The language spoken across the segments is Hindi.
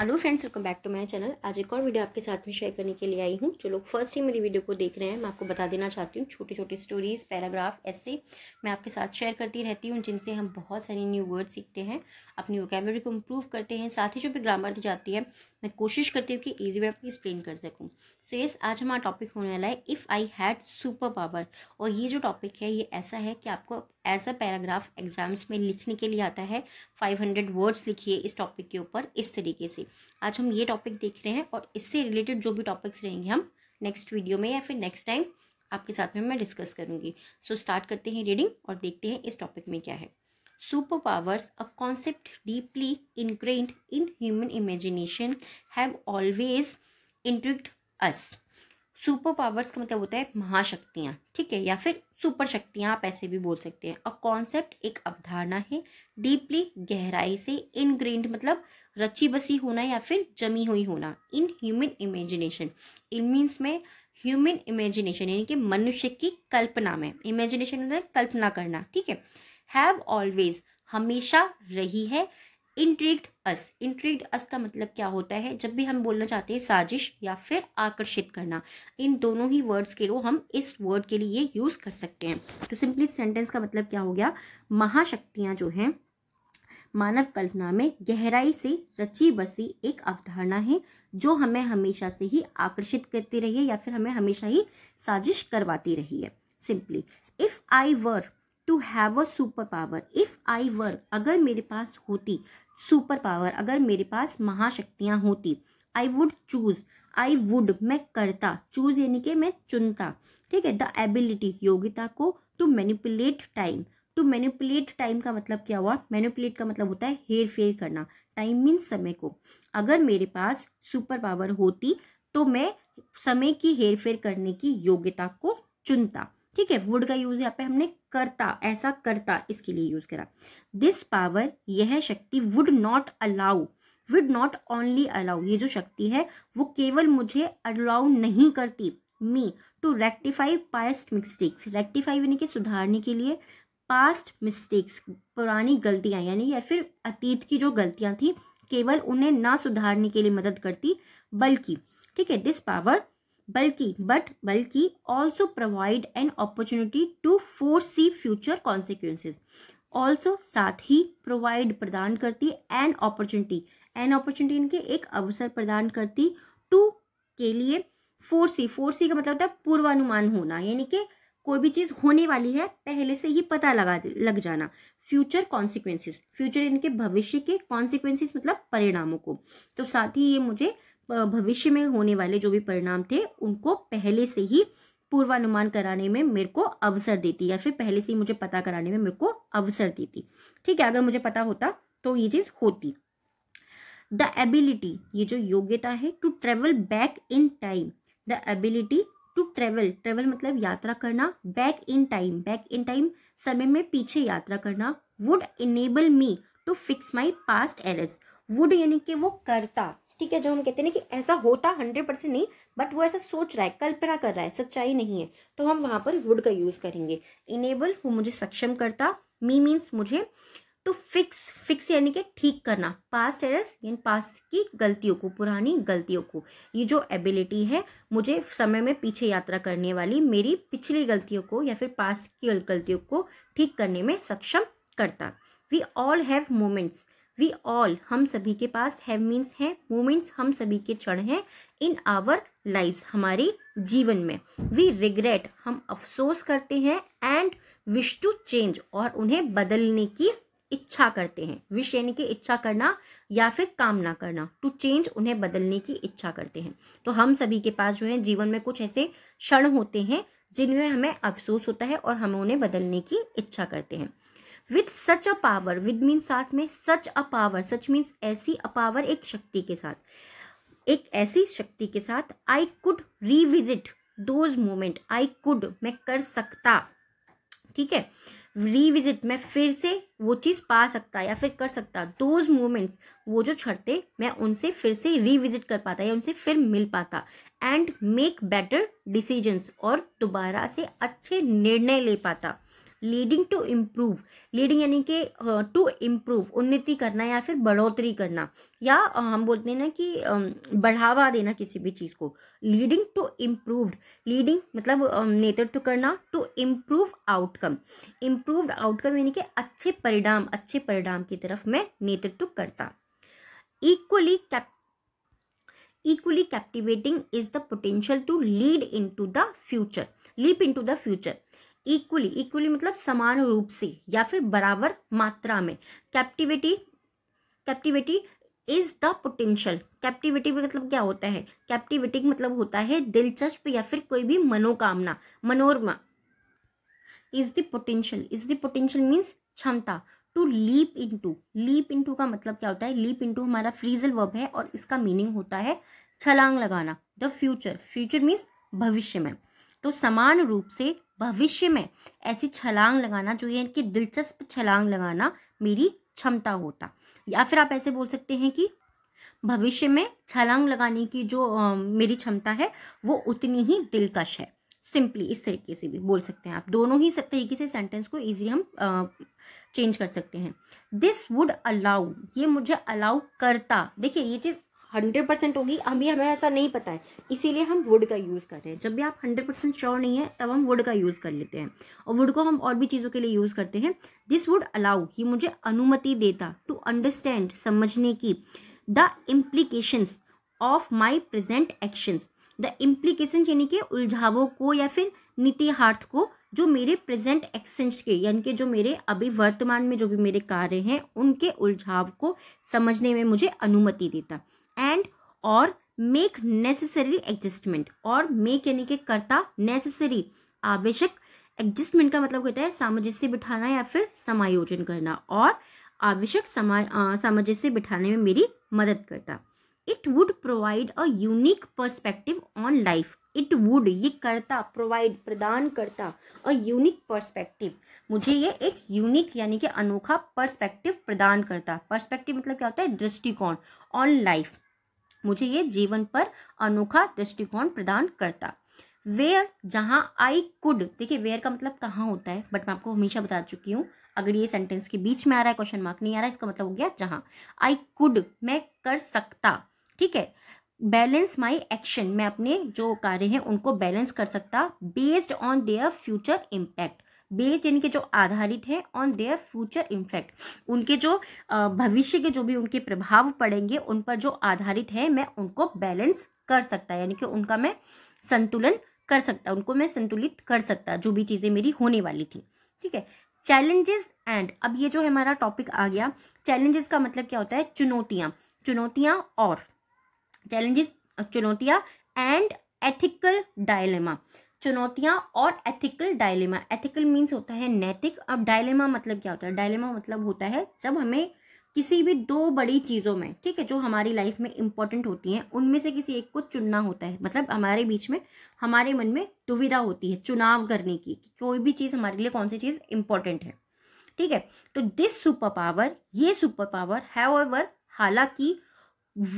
hello friends welcome back to my channel आज एक और वीडियो आपके साथ में शेयर करने के लिए आई हूँ जो लोग फर्स्ट टाइम मेरी वीडियो को देख रहे हैं मैं आपको बता देना चाहती हूँ छोटी छोटी स्टोरीज़ पैराग्राफ ऐसे मैं आपके साथ शेयर करती रहती हूँ जिनसे हम बहुत सारी न्यू वर्ड सीखते हैं अपनी वोकेबलरी को इम्प्रूव करते हैं साथ ही जो भी ग्रामर दी जाती है मैं कोशिश करती हूँ कि ईजी वे आपको एक्सप्लेन कर सकूँ सो so, येस yes, आज हमारा टॉपिक होने वाला है if I had super power और ये जो टॉपिक है ये ऐसा है कि आपको एज अ पैराग्राफ एग्जाम्स में लिखने के लिए आता है फाइव हंड्रेड वर्ड्स लिखिए इस टॉपिक के ऊपर इस तरीके से आज हम ये टॉपिक देख रहे हैं और इससे रिलेटेड जो भी टॉपिक्स रहेंगे हम नेक्स्ट वीडियो में या फिर नेक्स्ट टाइम आपके साथ में मैं डिस्कस करूँगी सो स्टार्ट करते हैं रीडिंग और देखते हैं इस टॉपिक में क्या है super powers a concept deeply ingrained in human imagination have always intrigued us super powers का मतलब होता है महाशक्तियाँ ठीक है या फिर सुपर शक्तियाँ आप ऐसे भी बोल सकते हैं और कॉन्सेप्ट एक अवधारणा है डीपली गहराई से इनग्रेंड मतलब रची बसी होना या फिर जमी हुई होना in human imagination in means में ह्यूमन इमेजिनेशन यानी कि मनुष्य की कल्पना में इमेजिनेशन होता है कल्पना करना ठीक है हैव ऑलवेज हमेशा रही है इंट्रिक्ड अस इंट्रिक्ड अस का मतलब क्या होता है जब भी हम बोलना चाहते हैं साजिश या फिर आकर्षित करना इन दोनों ही वर्ड्स के लिए हम इस वर्ड के लिए यूज़ कर सकते हैं तो सिंपली सेंटेंस का मतलब क्या हो गया महाशक्तियाँ जो हैं मानव कल्पना में गहराई से रची बसी एक अवधारणा है जो हमें हमेशा से ही आकर्षित करती रही है या फिर हमें हमेशा ही साजिश करवाती रही है simply if I were to have a super power if I were अगर मेरे पास होती सुपर पावर अगर मेरे पास महाशक्तियाँ होती I would choose I would मैं करता चूज़ यानी कि मैं चुनता ठीक है द एबिलिटी योग्यता को to manipulate time to manipulate time का मतलब क्या हुआ मैनिपुलेट का मतलब होता है हेर फेर करना टाइम मीन्स समय को अगर मेरे पास सुपर पावर होती तो मैं समय की हेर फेर करने की योग्यता को चुनता ठीक है वुड का यूज यहाँ पे हमने करता ऐसा करता इसके लिए यूज करा दिस पावर यह शक्ति would not allow would not only allow ये जो शक्ति है वो केवल मुझे अलाउ नहीं करती me to rectify past mistakes rectify यानी कि सुधारने के लिए पास्ट मिस्टेक्स पुरानी गलतियां यानी या फिर अतीत की जो गलतियां थी केवल उन्हें ना सुधारने के लिए मदद करती बल्कि ठीक है दिस पावर बल्कि बट बल्कि also provide an opportunity to foresee future consequences also साथ ही प्रोवाइड प्रदान करती एन अपॉर्चुनिटी एन अपॉर्चुनिटी इनके एक अवसर प्रदान करती टू के लिए फोर सी फोर सी का मतलब होता है पूर्वानुमान होना यानी कि कोई भी चीज़ होने वाली है पहले से ही पता लगा लग जाना फ्यूचर कॉन्सिक्वेंसेज फ्यूचर इनके भविष्य के कॉन्सिक्वेंसेज मतलब परिणामों को तो साथ ही ये मुझे भविष्य में होने वाले जो भी परिणाम थे उनको पहले से ही पूर्वानुमान कराने में मेरे को अवसर देती या फिर पहले से ही मुझे पता कराने में मेरे को अवसर देती ठीक है अगर मुझे पता होता तो ये चीज़ होती द एबिलिटी ये जो योग्यता है to travel back in time the ability to travel travel मतलब यात्रा करना back in time back in time समय में पीछे यात्रा करना would enable me to fix my past errors would यानी कि वो करता ठीक है जो हम कहते हैं कि ऐसा होता हंड्रेड परसेंट नहीं बट वो ऐसा सोच रहा है कल्पना कर रहा है सच्चाई नहीं है तो हम वहाँ पर वुड का यूज़ करेंगे इनेबल वो मुझे सक्षम करता मी मीन्स मुझे टू फिक्स फिक्स यानी कि ठीक करना पास्ट एरस यानी पास्ट की गलतियों को पुरानी गलतियों को ये जो एबिलिटी है मुझे समय में पीछे यात्रा करने वाली मेरी पिछली गलतियों को या फिर पास्ट की गलतियों को ठीक करने में सक्षम करता we all have moments we all हम सभी के पास हैव मीन्स है मीन्स हम सभी के क्षण हैं इन आवर लाइफ हमारी जीवन में वी रिग्रेट हम अफसोस करते हैं एंड विश टू चेंज और उन्हें बदलने की इच्छा करते हैं विश यानी कि इच्छा करना या फिर कामना करना टू चेंज उन्हें बदलने की इच्छा करते हैं तो हम सभी के पास जो है जीवन में कुछ ऐसे क्षण होते हैं जिनमें हमें अफसोस होता है और हम उन्हें बदलने की इच्छा करते हैं with such a power with mean साथ में सच अ पावर सच मीन्स ऐसी अ पावर एक शक्ति के साथ एक ऐसी शक्ति के साथ I could revisit those moment I could मैं कर सकता ठीक है रीविजिट मैं फिर से वो चीज़ पा सकता या फिर कर सकता दोज मोमेंट्स वो जो छड़ते मैं उनसे फिर से रीविजिट कर पाता या उनसे फिर मिल पाता एंड मेक बेटर डिसीजंस और दोबारा से अच्छे निर्णय ले पाता लीडिंग टू इम्प्रूव लीडिंग यानी कि टू इम्प्रूव उन्नति करना या फिर बढ़ोतरी करना या हम बोलते हैं ना कि बढ़ावा देना किसी भी चीज़ को लीडिंग टू इम्प्रूव्ड लीडिंग मतलब नेतृत्व करना to improve outcome improved outcome यानी कि अच्छे परिणाम अच्छे परिणाम की तरफ मैं नेतृत्व करता equally cap equally captivating is the potential to lead into the future leap into the future equally equally मतलब समान रूप से या फिर बराबर मात्रा में captivity captivity is the potential captivity मतलब क्या होता है कैप्टिविटी मतलब होता है दिलचस्प या फिर कोई भी मनोकामना मनोरमा is the potential is the potential means क्षमता to leap to leap to का मतलब क्या होता है लीप टू हमारा फ्रीजल वर्ब है और इसका मीनिंग होता है छलांग लगाना द फ्यूचर फ्यूचर मीन्स भविष्य में तो समान रूप से भविष्य में ऐसी छलांग लगाना जो है कि दिलचस्प छलांग लगाना मेरी क्षमता होता या फिर आप ऐसे बोल सकते हैं कि भविष्य में छलांग लगाने की जो आ, मेरी क्षमता है वो उतनी ही दिलकश है सिंपली इस तरीके से भी बोल सकते हैं आप दोनों ही तरीके से सेंटेंस को इजीली हम आ, चेंज कर सकते हैं दिस वुड अलाउ ये मुझे अलाउ करता देखिए ये चीज़ हंड्रेड परसेंट होगी अभी हमें ऐसा नहीं पता है इसीलिए हम वुड का यूज़ कर रहे हैं जब भी आप हंड्रेड परसेंट श्योर नहीं है तब हम वुड का यूज़ कर लेते हैं और वुड को हम और भी चीज़ों के लिए यूज़ करते हैं दिस वुड अलाउ ये मुझे अनुमति देता टू अंडरस्टैंड समझने की the implications of my present actions the implication यानी कि उलझावों को या फिर नितिहार्थ को जो मेरे प्रेजेंट एक्शंस के यानी कि जो मेरे अभी वर्तमान में जो भी मेरे कार्य हैं उनके उलझाव को समझने में मुझे अनुमति देता एंड और मेक नेसेसरी एडजस्टमेंट और मेक यानी कि करता नेसेसरी आवश्यक एडजस्टमेंट का मतलब कहता है सामंजस्य बिठाना या फिर समायोजन करना और आवश्यक सामंजस्य बिठाने में मेरी मदद करता it would provide a unique perspective on life it would ये करता प्रोवाइड प्रदान करता अ यूनिक पर्सपेक्टिव मुझे ये एक यूनिक यानी कि अनोखा पर्सपेक्टिव प्रदान करता पर्सपेक्टिव मतलब क्या होता है दृष्टिकोण ऑन लाइफ मुझे ये जीवन पर अनोखा दृष्टिकोण प्रदान करता वेयर जहाँ आई कुड देखिए वेयर का मतलब कहाँ होता है बट मैं आपको हमेशा बता चुकी हूँ अगर ये सेंटेंस के बीच में आ रहा है क्वेश्चन मार्क नहीं आ रहा है इसका मतलब हो गया जहाँ आई कुड मैं कर सकता ठीक है बैलेंस माई एक्शन मैं अपने जो कार्य हैं उनको बैलेंस कर सकता based on their future impact based यानी कि जो आधारित है ऑन देयर फ्यूचर इम्फैक्ट उनके जो भविष्य के जो भी उनके प्रभाव पड़ेंगे उन पर जो आधारित है मैं उनको बैलेंस कर सकता यानी कि उनका मैं संतुलन कर सकता उनको मैं संतुलित कर सकता जो भी चीज़ें मेरी होने वाली थी ठीक है चैलेंजेस एंड अब ये जो है हमारा टॉपिक आ गया चैलेंजेस का मतलब क्या होता है चुनौतियाँ चुनौतियाँ और चैलेंजेस चुनौतियाँ एंड एथिकल डायलेमा चुनौतियाँ और एथिकल डायलेमा एथिकल मीन्स होता है नैतिक अब डायलेमा मतलब क्या होता है डायलेमा मतलब होता है जब हमें किसी भी दो बड़ी चीज़ों में ठीक है जो हमारी लाइफ में इंपॉर्टेंट होती हैं उनमें से किसी एक को चुनना होता है मतलब हमारे बीच में हमारे मन में दुविधा होती है चुनाव करने की कि कोई भी चीज़ हमारे लिए कौन सी चीज़ इंपॉर्टेंट है ठीक है तो दिस सुपर पावर ये सुपर पावर हैव एवर हालांकि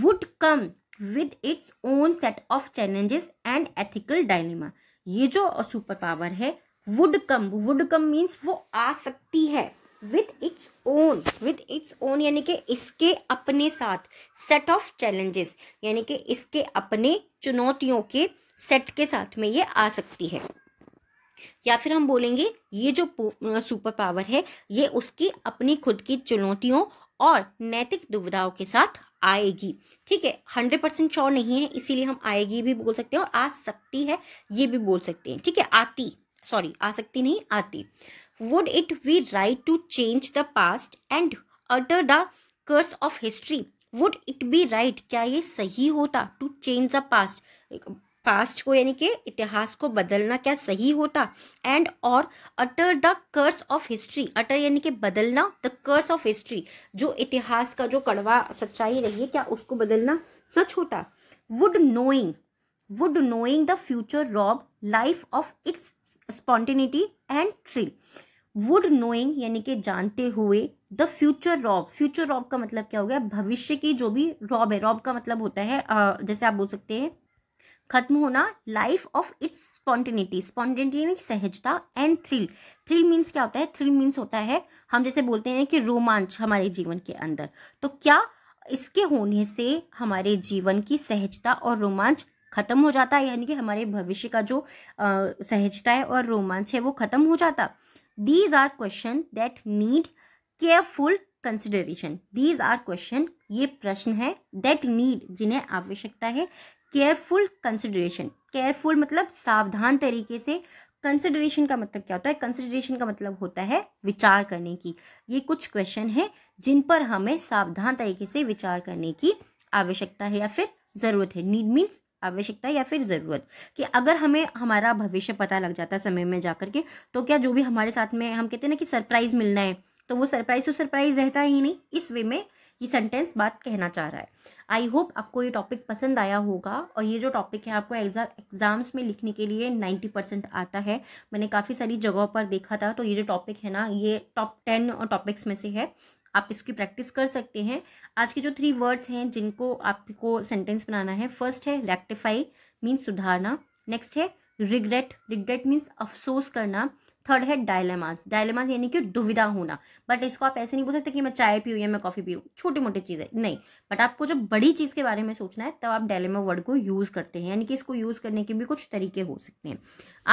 would come with its own set of challenges and ethical dilemma ये जो सुपर पावर है would come would come means वो आ सकती है with its own with its own यानी कि इसके अपने साथ सेट ऑफ चैलेंजेस यानी कि इसके अपने चुनौतियों के सेट के साथ में ये आ सकती है या फिर हम बोलेंगे ये जो सुपर पावर है ये उसकी अपनी खुद की चुनौतियों और नैतिक दुविधाओं के साथ आएगी ठीक है हंड्रेड परसेंट श्योर नहीं है इसीलिए हम आएगी भी बोल सकते हैं और आ सकती है ये भी बोल सकते हैं ठीक है आती सॉरी आ सकती नहीं आती would it be right to change the past and alter the course of history would it be right क्या ये सही होता to change the past past को यानी कि इतिहास को बदलना क्या सही होता एंड और alter the course of history alter यानी कि बदलना द कर्स ऑफ हिस्ट्री जो इतिहास का जो कड़वा सच्चाई रही है क्या उसको बदलना सच होता would knowing would knowing the future rob life of its spontaneity and thrill would knowing यानी कि जानते हुए the future rob future rob का मतलब क्या हो गया भविष्य की जो भी रॉब है रॉब का मतलब होता है जैसे आप बोल सकते हैं खत्म होना life of its spontaneity spontaneity सहजता एंड थ्रिल थ्रिल मीन्स क्या होता है थ्रिल मीन्स होता है हम जैसे बोलते हैं कि रोमांच हमारे जीवन के अंदर तो क्या इसके होने से हमारे जीवन की सहजता और रोमांच खत्म हो जाता है यानी कि हमारे भविष्य का जो आ, सहजता है और रोमांच है वो खत्म हो जाता these are question that need careful consideration these are question ये प्रश्न है दैट नीड जिन्हें आवश्यकता है केयरफुल कंसिडरेशन केयरफुल मतलब सावधान तरीके से कंसिडरेशन का मतलब क्या होता है कंसिडरेशन का मतलब होता है विचार करने की ये कुछ क्वेश्चन है जिन पर हमें सावधान तरीके से विचार करने की आवश्यकता है या फिर ज़रूरत है नीड मीन्स आवश्यकता या फिर ज़रूरत कि अगर हमें हमारा भविष्य पता लग जाता है समय में जाकर के तो क्या जो भी हमारे साथ में हम कहते हैं ना कि सरप्राइज़ मिलना है तो वो सरप्राइज़ तो सरप्राइज़ रहता ही नहीं इस वे में ये सेंटेंस बात कहना चाह रहा है आई होप आपको ये टॉपिक पसंद आया होगा और ये जो टॉपिक है आपको एग्जाम एग्ज़ाम्स में लिखने के लिए नाइन्टी परसेंट आता है मैंने काफ़ी सारी जगहों पर देखा था तो ये जो टॉपिक है ना ये टॉप टेन टॉपिक्स में से है आप इसकी प्रैक्टिस कर सकते हैं आज के जो थ्री वर्ड्स हैं जिनको आपको सेंटेंस बनाना है फर्स्ट है रेक्टिफाई मीन्स सुधारना नेक्स्ट है रिग्रेट रिग्रेट मीन्स अफसोस करना थर्ड है डायलेमास डायलेमास यानी कि दुविधा होना बट इसको आप ऐसे नहीं बोल सकते कि मैं चाय पीऊँ या मैं कॉफ़ी पीऊँ छोटी मोटी चीज़ें नहीं बट आपको जब बड़ी चीज़ के बारे में सोचना है तब तो आप डायलेमा वर्ड को यूज़ करते हैं यानी कि इसको यूज़ करने के भी कुछ तरीके हो सकते हैं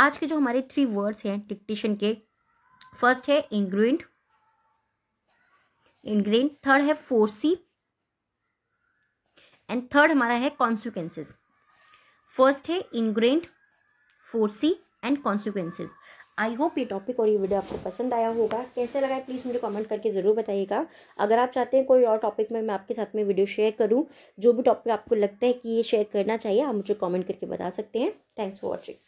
आज के जो हमारे थ्री वर्ड्स हैं डिक्टेशन के फर्स्ट है इनग्रेंट इनग्रेंट थर्ड है फोर्सी एंड थर्ड हमारा है कॉन्सिक्वेंसेज फर्स्ट है ingrained foresee and consequences I hope ये टॉपिक और ये वीडियो आपको पसंद आया होगा कैसे लगा है प्लीज़ मुझे कमेंट करके ज़रूर बताइएगा अगर आप चाहते हैं कोई और टॉपिक में मैं आपके साथ में वीडियो शेयर करूँ जो भी टॉपिक आपको लगता है कि ये शेयर करना चाहिए आप मुझे कॉमेंट करके बता सकते हैं थैंक्स फॉर वॉचिंग